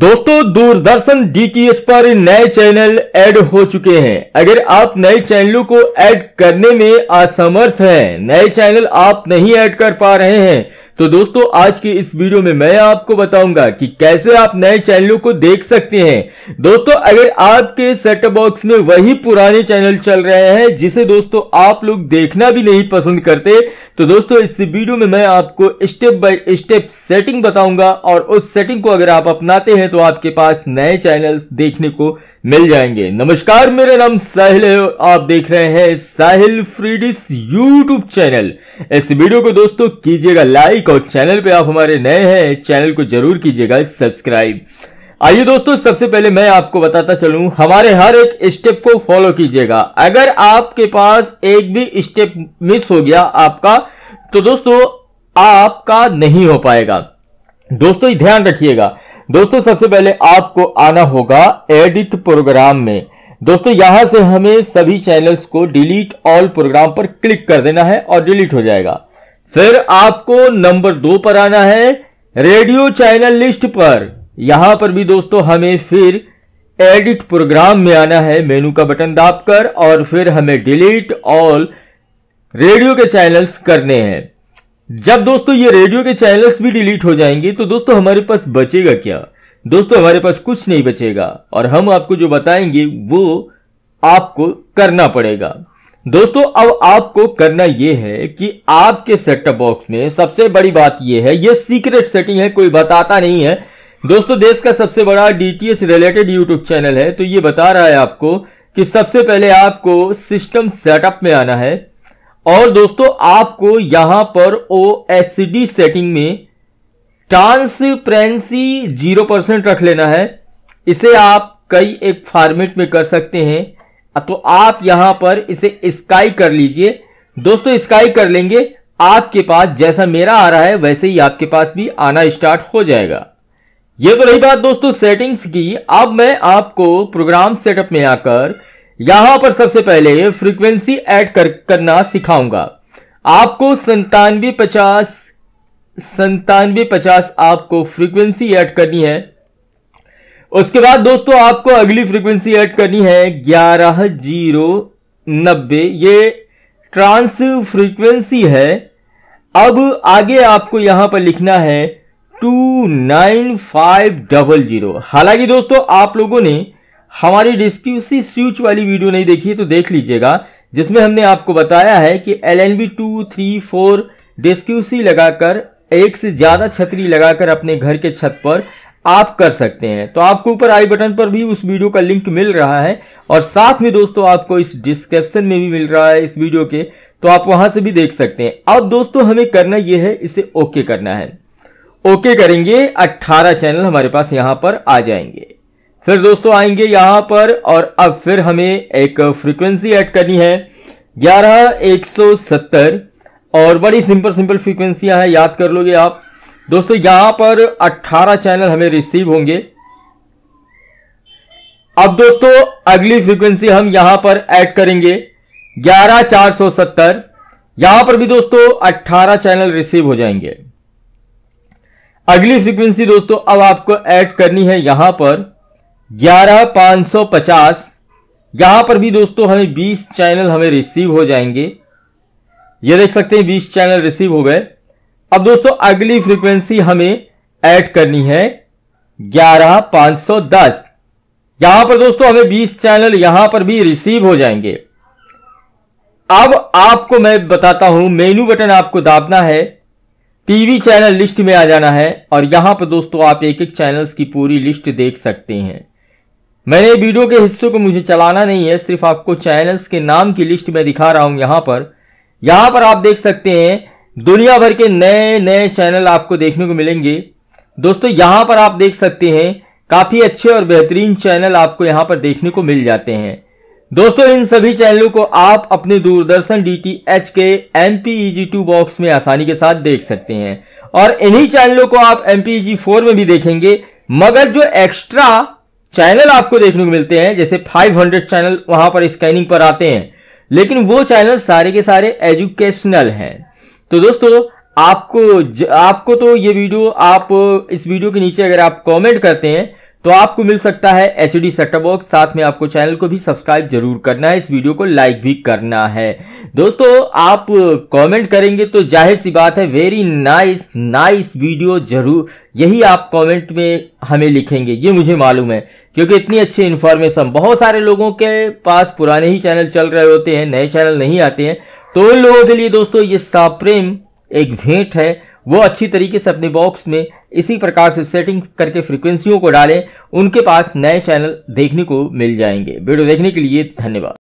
दोस्तों दूरदर्शन डीटीएच पर नए चैनल ऐड हो चुके हैं अगर आप नए चैनलों को ऐड करने में असमर्थ हैं नए चैनल आप नहीं ऐड कर पा रहे हैं तो दोस्तों आज की इस वीडियो में मैं आपको बताऊंगा कि कैसे आप नए चैनलों को देख सकते हैं दोस्तों अगर आपके सेट बॉक्स में वही पुराने चैनल चल रहे हैं जिसे दोस्तों आप लोग देखना भी नहीं पसंद करते तो दोस्तों इस वीडियो में मैं आपको स्टेप बाय स्टेप सेटिंग बताऊंगा और उस सेटिंग को अगर आप अपनाते हैं तो आपके पास नए चैनल देखने को मिल जाएंगे नमस्कार मेरा नाम साहिल है आप देख रहे हैं साहिल फ्रीडिस यूट्यूब चैनल इस वीडियो को दोस्तों कीजिएगा लाइक मलिक और चैनल पे आप हमारे नए हैं चैनल को जरूर कीजिएगा सब्सक्राइब आइए दोस्तों सबसे पहले मैं आपको बताता चलूं हमारे हर एक स्टेप को फॉलो कीजिएगा अगर आपके पास एक भी स्टेप मिस हो गया आपका तो दोस्तों आपका नहीं हो पाएगा दोस्तों ध्यान रखिएगा दोस्तों सबसे पहले आपको आना होगा एडिट प्रोग्राम में दोस्तों यहां से हमें सभी चैनल्स को डिलीट ऑल प्रोग्राम पर क्लिक कर देना है और डिलीट हो जाएगा फिर आपको नंबर दो पर आना है रेडियो चैनल लिस्ट पर यहां पर भी दोस्तों हमें फिर एडिट प्रोग्राम में आना है मेनू का बटन दाबकर और फिर हमें डिलीट ऑल रेडियो के चैनल्स करने हैं जब दोस्तों ये रेडियो के चैनल्स भी डिलीट हो जाएंगे तो दोस्तों हमारे पास बचेगा क्या दोस्तों हमारे पास कुछ नहीं बचेगा और हम आपको जो बताएंगे वो आपको करना पड़ेगा दोस्तों अब आपको करना यह है कि आपके सेटअप बॉक्स में सबसे बड़ी बात यह है यह सीक्रेट सेटिंग है कोई बताता नहीं है दोस्तों देश का सबसे बड़ा डीटीएस रिलेटेड यूट्यूब चैनल है तो ये बता रहा है आपको कि सबसे पहले आपको सिस्टम सेटअप में आना है और दोस्तों आपको यहां पर ओ सेटिंग में ट्रांसपेरेंसी जीरो परसेंट रख लेना है इसे आप कई एक फॉर्मेट में कर सकते हैं तो आप यहां पर इसे स्काई कर लीजिए दोस्तों स्काई कर लेंगे आपके पास जैसा मेरा आ रहा है वैसे ही आपके पास भी आना स्टार्ट हो जाएगा ये तो रही बात दोस्तों सेटिंग्स की अब मैं आपको प्रोग्राम सेटअप में आकर यहां पर सबसे पहले फ्रीक्वेंसी ऐड कर करना सिखाऊंगा आपको संतानवे पचास संतानवे पचास आपको फ्रीक्वेंसी ऐड करनी है उसके बाद दोस्तों आपको अगली फ्रीक्वेंसी ऐड करनी है ग्यारह जीरो नब्बे ये ट्रांस फ्रीक्वेंसी है अब आगे आपको यहां पर लिखना है two nine five double zero हालांकि दोस्तों आप लोगों ने हमारी डिस्क्यूसी स्विच वाली वीडियो नहीं देखी है तो देख लीजिएगा जिसमें हमने आपको बताया है कि L N B two three four DiSEqC लगाकर एक से ज़्यादा छतरी लगाकर अपने घर के छत पर आप कर सकते हैं तो आपको ऊपर आई बटन पर भी उस वीडियो का लिंक मिल रहा है और साथ में दोस्तों आपको इस डिस्क्रिप्शन में भी मिल रहा है इस वीडियो के तो आप वहां से भी देख सकते हैं अब दोस्तों हमें करना यह है इसे ओके करना है ओके करेंगे 18 चैनल हमारे पास यहां पर आ जाएंगे फिर दोस्तों आएंगे यहां पर और अब फिर हमें एक फ्रीक्वेंसी ऐड करनी है ग्यारह एक सौ सत्तर और बड़ी सिंपल सिंपल फ्रीक्वेंसियां हैं याद कर लोगे आप दोस्तों यहां पर 18 चैनल हमें रिसीव होंगे अब दोस्तों अगली फ्रीक्वेंसी हम यहां पर ऐड करेंगे ग्यारह चार सौ सत्तर यहां पर भी दोस्तों 18 चैनल रिसीव हो जाएंगे अगली फ्रीक्वेंसी दोस्तों अब आपको ऐड करनी है यहां पर ग्यारह पांच सौ पचास यहां पर भी दोस्तों हमें 20 चैनल हमें रिसीव हो जाएंगे ये देख सकते हैं 20 चैनल रिसीव हो गए अब दोस्तों अगली फ्रीक्वेंसी हमें ऐड करनी है ग्यारह पांच सौ दस यहां पर दोस्तों हमें बीस चैनल यहां पर भी रिसीव हो जाएंगे अब आपको मैं बताता हूं मेनू बटन आपको दाबना है टीवी चैनल लिस्ट में आ जाना है और यहां पर दोस्तों आप एक एक चैनल्स की पूरी लिस्ट देख सकते हैं मैंने वीडियो के हिस्सों को मुझे चलाना नहीं है सिर्फ आपको चैनल्स के नाम की लिस्ट में दिखा रहा हूं यहां पर यहां पर आप देख सकते हैं दुनिया भर के नए नए चैनल आपको देखने को मिलेंगे दोस्तों यहां पर आप देख सकते हैं काफी अच्छे और बेहतरीन चैनल आपको यहां पर देखने को मिल जाते हैं दोस्तों इन सभी चैनलों को आप अपने दूरदर्शन डी टी एच के एम पी टू बॉक्स में आसानी के साथ देख सकते हैं और इन्हीं चैनलों को आप एम पी जी फोर में भी देखेंगे मगर जो एक्स्ट्रा चैनल आपको देखने को मिलते हैं जैसे 500 चैनल वहां पर स्कैनिंग पर आते हैं लेकिन वो चैनल सारे के सारे एजुकेशनल हैं तो दोस्तों आपको ज, आपको तो ये वीडियो आप इस वीडियो के नीचे अगर आप कमेंट करते हैं तो आपको मिल सकता है एच डी बॉक्स साथ में आपको चैनल को भी सब्सक्राइब जरूर करना है इस वीडियो को लाइक भी करना है दोस्तों आप कमेंट करेंगे तो जाहिर सी बात है वेरी नाइस नाइस वीडियो जरूर यही आप कमेंट में हमें लिखेंगे ये मुझे मालूम है क्योंकि इतनी अच्छी इन्फॉर्मेशन बहुत सारे लोगों के पास पुराने ही चैनल चल रहे होते हैं नए चैनल नहीं आते हैं तो उन लोगों के लिए दोस्तों ये साप्रेम एक भेंट है वो अच्छी तरीके से अपने बॉक्स में इसी प्रकार से सेटिंग करके फ्रिक्वेंसियों को डालें उनके पास नए चैनल देखने को मिल जाएंगे वीडियो देखने के लिए धन्यवाद